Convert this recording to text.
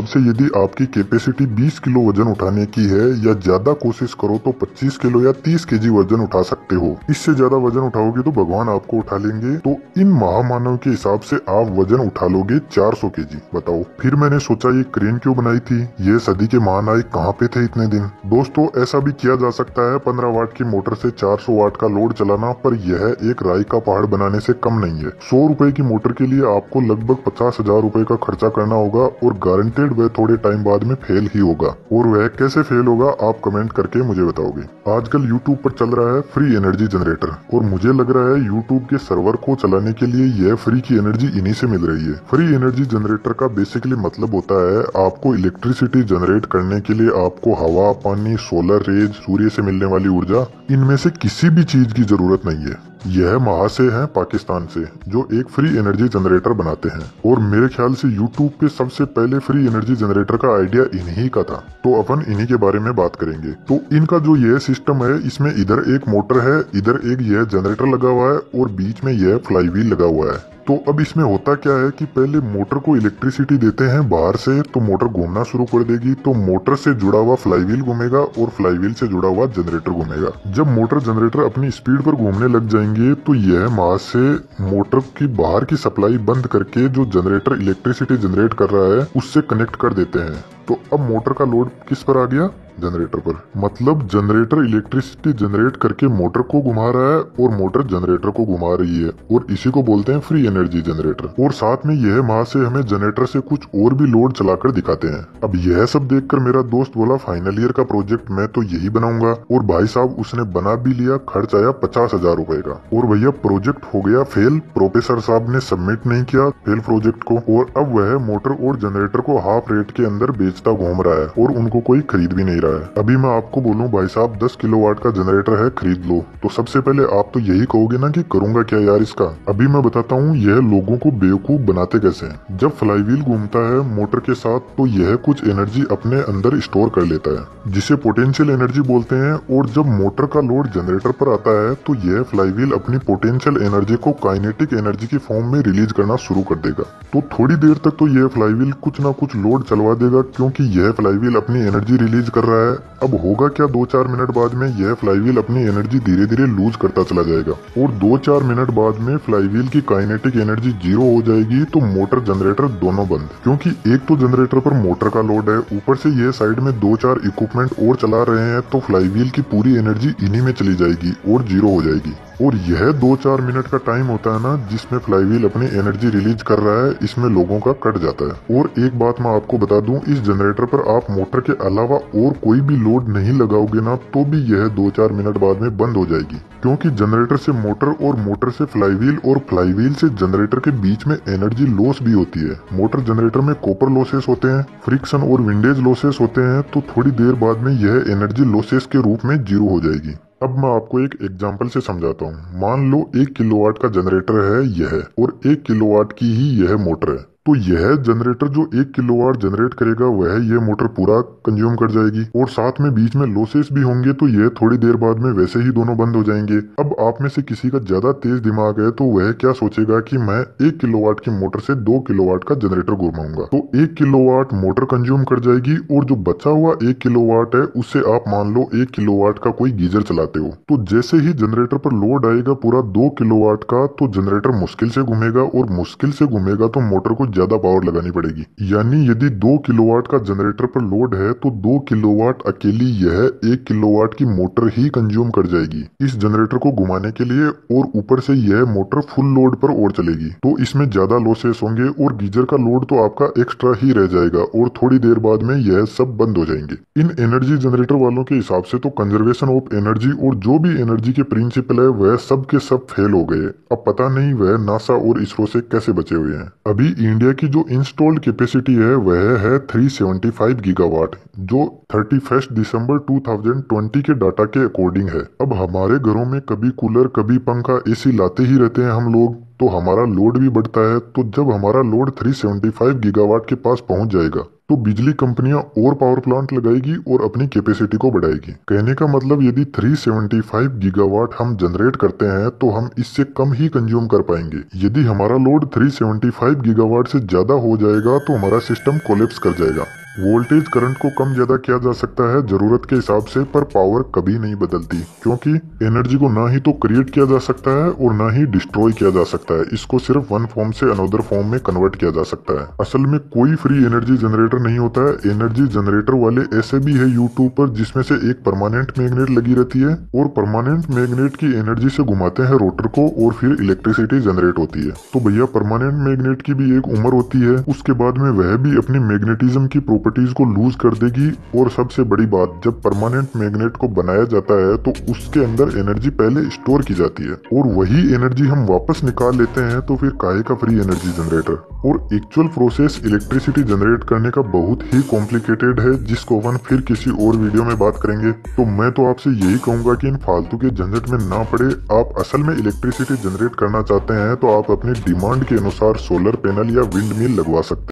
अब से यदि आपकी कैपेसिटी 20 किलो वजन उठाने की है या ज्यादा कोशिश करो तो 25 किलो या 30 के वजन उठा सकते हो इससे ज्यादा वजन उठाओगे तो भगवान आपको उठा लेंगे तो इन महामानव के हिसाब से आप वजन उठा लोगे 400 के बताओ फिर मैंने सोचा ये क्रेन क्यों बनाई थी ये सदी के महानायक कहाँ पे थे इतने दिन दोस्तों ऐसा भी किया जा सकता है पंद्रह वाट की मोटर ऐसी चार वाट का लोड चलाना पर यह एक राय का पहाड़ बनाने ऐसी कम नहीं है सौ रूपए की मोटर के लिए आपको लगभग पचास हजार रूपए का खर्चा करना होगा और गारंटेड रिजल्ट वह थोड़े टाइम बाद में फेल ही होगा और वह कैसे फेल होगा आप कमेंट करके मुझे बताओगे आजकल यूट्यूब पर चल रहा है फ्री एनर्जी जनरेटर और मुझे लग रहा है यूट्यूब के सर्वर को चलाने के लिए यह फ्री की एनर्जी इन्हीं से मिल रही है फ्री एनर्जी जनरेटर का बेसिकली मतलब होता है आपको इलेक्ट्रिसिटी जनरेट करने के लिए आपको हवा पानी सोलर रेज सूर्य से मिलने वाली ऊर्जा इनमें से किसी भी चीज की जरूरत नहीं है यह महाशय हैं पाकिस्तान से जो एक फ्री एनर्जी जनरेटर बनाते हैं और मेरे ख्याल से यूट्यूब पे सबसे पहले फ्री एनर्जी जनरेटर का आइडिया इन्हीं का था तो अपन इन्हीं के बारे में बात करेंगे तो इनका जो यह सिस्टम है इसमें इधर एक मोटर है इधर एक यह जनरेटर लगा हुआ है और बीच में यह फ्लाईवील लगा हुआ है तो अब इसमें होता क्या है कि पहले मोटर को इलेक्ट्रिसिटी देते हैं बाहर से तो मोटर घूमना शुरू कर देगी तो मोटर से जुड़ा हुआ फ्लाईव्हील घूमेगा और फ्लाईव्हील से जुड़ा हुआ जनरेटर घूमेगा जब मोटर जनरेटर अपनी स्पीड पर घूमने लग जाएंगे तो यह मास से मोटर की बाहर की सप्लाई बंद करके जो जनरेटर इलेक्ट्रिसिटी जनरेट कर रहा है उससे कनेक्ट कर देते हैं तो अब मोटर का लोड किस पर आ गया जनरेटर पर मतलब जनरेटर इलेक्ट्रिसिटी जनरेट करके मोटर को घुमा रहा है और मोटर जनरेटर को घुमा रही है और इसी को बोलते हैं फ्री एनर्जी जनरेटर और साथ में यह माह से हमें जनरेटर से कुछ और भी लोड चलाकर दिखाते हैं अब यह सब देखकर मेरा दोस्त बोला फाइनल ईयर का प्रोजेक्ट मैं तो यही बनाऊंगा और भाई साहब उसने बना भी लिया खर्च आया पचास हजार रूपए का और भैया प्रोजेक्ट हो गया फेल प्रोफेसर साहब ने सबमिट नहीं किया फेल प्रोजेक्ट को और अब वह मोटर और जनरेटर को हाफ रेट के अंदर बेच बेचता घूम रहा है और उनको कोई खरीद भी नहीं रहा है अभी मैं आपको बोलूँ भाई साहब दस किलो वाट का जनरेटर है खरीद लो तो सबसे पहले आप तो यही कहोगे ना कि करूंगा क्या यार इसका अभी मैं बताता हूँ यह लोगों को बेवकूफ बनाते कैसे हैं जब व्हील घूमता है मोटर के साथ तो यह कुछ एनर्जी अपने अंदर स्टोर कर लेता है जिसे पोटेंशियल एनर्जी बोलते हैं और जब मोटर का लोड जनरेटर पर आता है तो यह व्हील अपनी पोटेंशियल एनर्जी को काइनेटिक एनर्जी की फॉर्म में रिलीज करना शुरू कर देगा तो थोड़ी देर तक तो यह व्हील कुछ ना कुछ लोड चलवा देगा क्यों हूँ कि यह व्हील अपनी एनर्जी रिलीज कर रहा है अब होगा क्या दो चार मिनट बाद में यह फ्लाईवील अपनी एनर्जी धीरे धीरे लूज करता चला जाएगा और दो चार मिनट बाद में व्हील की काइनेटिक एनर्जी जीरो हो जाएगी तो मोटर जनरेटर दोनों बंद क्योंकि एक तो जनरेटर पर मोटर का लोड है ऊपर से ये साइड में दो चार इक्विपमेंट और चला रहे हैं तो व्हील की पूरी एनर्जी इन्हीं में चली जाएगी और जीरो हो जाएगी और यह दो चार मिनट का टाइम होता है ना जिसमें व्हील अपनी एनर्जी रिलीज कर रहा है इसमें लोगों का कट जाता है और एक बात मैं आपको बता दूं इस जनरेटर पर आप मोटर के अलावा और कोई भी लोड नहीं लगाओगे ना तो भी यह दो चार मिनट बाद में बंद हो जाएगी क्योंकि जनरेटर से मोटर और मोटर से फ्लाईव्हील और फ्लाईव्हील से जनरेटर के बीच में एनर्जी लॉस भी होती है मोटर जनरेटर में कॉपर लॉसेस होते हैं फ्रिक्शन और विंडेज लॉसेस होते हैं तो थोड़ी देर बाद में यह एनर्जी लॉसेस के रूप में जीरो हो जाएगी अब मैं आपको एक एग्जाम्पल से समझाता हूँ मान लो एक किलोवाट का जनरेटर है यह और एक किलोवाट की ही यह मोटर है तो यह जनरेटर जो एक किलोवाट जनरेट करेगा वह यह मोटर पूरा कंज्यूम कर जाएगी और साथ में बीच में लोसेस भी होंगे तो यह थोड़ी देर बाद में वैसे ही दोनों बंद हो जाएंगे अब आप में से किसी का ज्यादा तेज दिमाग है तो वह क्या सोचेगा कि मैं एक किलोवाट की मोटर से दो किलो वाट का जनरेटर घुमाऊंगा तो एक किलो वाट मोटर कंज्यूम कर जाएगी और जो बचा हुआ एक किलो वाट है उससे आप मान लो एक किलो वाट का कोई गीजर चलाते हो तो जैसे ही जनरेटर पर लोड आएगा पूरा दो किलो वाट का तो जनरेटर मुश्किल से घूमेगा और मुश्किल से घूमेगा तो मोटर को पर ज्यादा पावर लगानी पड़ेगी यानी यदि दो किलोवाट का जनरेटर पर लोड है तो दो किलोवाट अकेली यह एक किलोवाट की मोटर ही कंज्यूम कर जाएगी इस जनरेटर को घुमाने के लिए और ऊपर से यह मोटर फुल लोड पर और चलेगी तो इसमें ज्यादा लोसेस होंगे और गीजर का लोड तो आपका एक्स्ट्रा ही रह जाएगा और थोड़ी देर बाद में यह सब बंद हो जाएंगे इन एनर्जी जनरेटर वालों के हिसाब से तो कंजर्वेशन ऑफ एनर्जी और जो भी एनर्जी के प्रिंसिपल है वह सब के सब फेल हो गए अब पता नहीं वह नासा और इसरो से कैसे बचे हुए हैं अभी इंडिया की जो इंस्टॉल्ड कैपेसिटी है वह है 375 गीगावाट जो 31 दिसंबर 2020 के डाटा के अकॉर्डिंग है अब हमारे घरों में कभी कूलर कभी पंखा एसी लाते ही रहते हैं हम लोग तो हमारा लोड भी बढ़ता है तो जब हमारा लोड 375 गीगावाट के पास पहुंच जाएगा तो बिजली कंपनियां और पावर प्लांट लगाएगी और अपनी कैपेसिटी को बढ़ाएगी कहने का मतलब यदि 375 गीगावाट हम जनरेट करते हैं तो हम इससे कम ही कंज्यूम कर पाएंगे यदि हमारा लोड 375 गीगावाट से ज्यादा हो जाएगा तो हमारा सिस्टम कोलेप्स कर जाएगा वोल्टेज करंट को कम ज्यादा किया जा सकता है जरूरत के हिसाब से पर पावर कभी नहीं बदलती क्योंकि एनर्जी को ना ही तो क्रिएट किया जा सकता है और ना ही डिस्ट्रॉय किया जा सकता है इसको सिर्फ वन फॉर्म से अनोदर फॉर्म में कन्वर्ट किया जा सकता है असल में कोई फ्री एनर्जी जनरेटर नहीं होता है एनर्जी जनरेटर वाले ऐसे भी है यूट्यूब पर जिसमें से एक परमानेंट मैग्नेट लगी रहती है और परमानेंट मैग्नेट की एनर्जी से घुमाते हैं रोटर को और फिर इलेक्ट्रिसिटी जनरेट होती है तो भैया परमानेंट मैग्नेट की भी एक उम्र होती है उसके बाद में वह भी अपनी मैग्नेटिज्म की प्रो प्रॉपर्टीज को लूज कर देगी और सबसे बड़ी बात जब परमानेंट मैग्नेट को बनाया जाता है तो उसके अंदर एनर्जी पहले स्टोर की जाती है और वही एनर्जी हम वापस निकाल लेते हैं तो फिर काहे का फ्री एनर्जी जनरेटर और एक्चुअल प्रोसेस इलेक्ट्रिसिटी जनरेट करने का बहुत ही कॉम्प्लिकेटेड है जिसको अपन फिर किसी और वीडियो में बात करेंगे तो मैं तो आपसे यही कहूंगा कि इन फालतू के झंझट में ना पड़े आप असल में इलेक्ट्रिसिटी जनरेट करना चाहते हैं तो आप अपनी डिमांड के अनुसार सोलर पैनल या विंड मिल लगवा सकते हैं